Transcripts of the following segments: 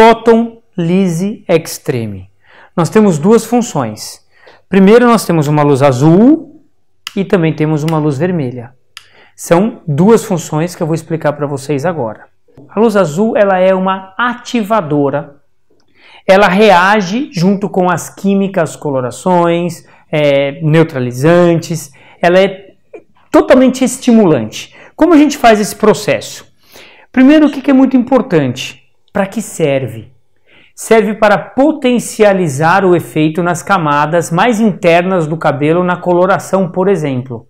Photon Lise Extreme. Nós temos duas funções. Primeiro, nós temos uma luz azul e também temos uma luz vermelha. São duas funções que eu vou explicar para vocês agora. A luz azul ela é uma ativadora. Ela reage junto com as químicas, colorações, é, neutralizantes. Ela é totalmente estimulante. Como a gente faz esse processo? Primeiro, o que é muito importante? Para que serve? Serve para potencializar o efeito nas camadas mais internas do cabelo, na coloração, por exemplo.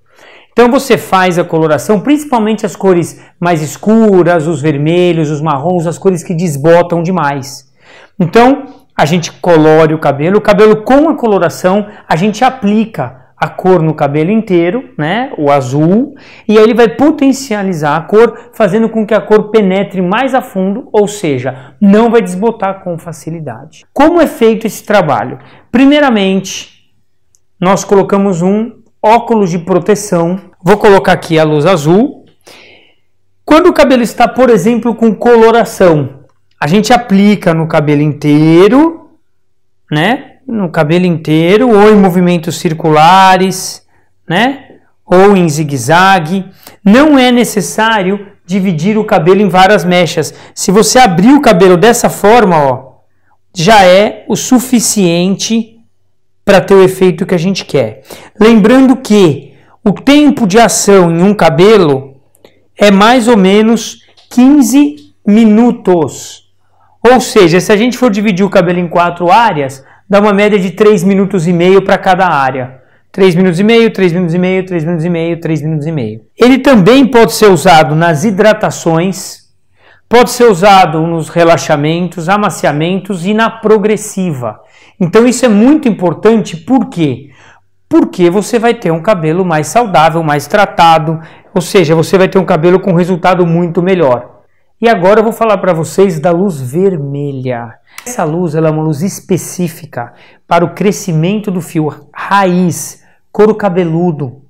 Então você faz a coloração, principalmente as cores mais escuras, os vermelhos, os marrons, as cores que desbotam demais. Então a gente colore o cabelo, o cabelo com a coloração a gente aplica a cor no cabelo inteiro, né? O azul, e aí ele vai potencializar a cor, fazendo com que a cor penetre mais a fundo, ou seja, não vai desbotar com facilidade. Como é feito esse trabalho? Primeiramente, nós colocamos um óculos de proteção. Vou colocar aqui a luz azul. Quando o cabelo está, por exemplo, com coloração, a gente aplica no cabelo inteiro, né? no cabelo inteiro, ou em movimentos circulares, né? Ou em zigue-zague. Não é necessário dividir o cabelo em várias mechas. Se você abrir o cabelo dessa forma, ó, já é o suficiente para ter o efeito que a gente quer. Lembrando que o tempo de ação em um cabelo é mais ou menos 15 minutos. Ou seja, se a gente for dividir o cabelo em quatro áreas, dá uma média de 3 minutos e meio para cada área. 3 minutos e meio, 3 minutos e meio, 3 minutos e meio, 3 minutos e meio. Ele também pode ser usado nas hidratações, pode ser usado nos relaxamentos, amaciamentos e na progressiva. Então isso é muito importante, por quê? Porque você vai ter um cabelo mais saudável, mais tratado, ou seja, você vai ter um cabelo com resultado muito melhor. E agora eu vou falar para vocês da luz vermelha. Essa luz ela é uma luz específica para o crescimento do fio raiz, couro cabeludo.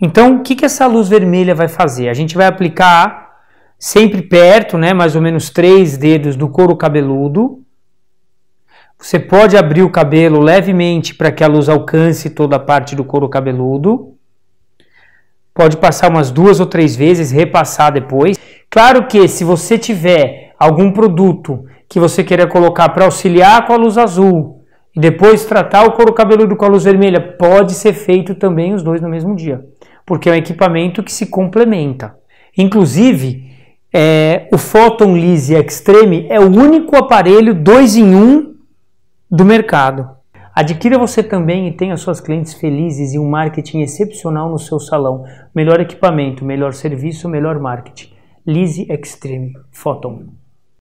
Então, o que, que essa luz vermelha vai fazer? A gente vai aplicar sempre perto, né, mais ou menos três dedos do couro cabeludo. Você pode abrir o cabelo levemente para que a luz alcance toda a parte do couro cabeludo. Pode passar umas duas ou três vezes, repassar depois. Claro que se você tiver algum produto que você queira colocar para auxiliar com a luz azul e depois tratar o couro cabeludo com a luz vermelha, pode ser feito também os dois no mesmo dia, porque é um equipamento que se complementa. Inclusive, é, o Photon Lise Extreme é o único aparelho 2 em 1 um do mercado. Adquira você também e tenha suas clientes felizes e um marketing excepcional no seu salão. Melhor equipamento, melhor serviço, melhor marketing. lisi extreme, photon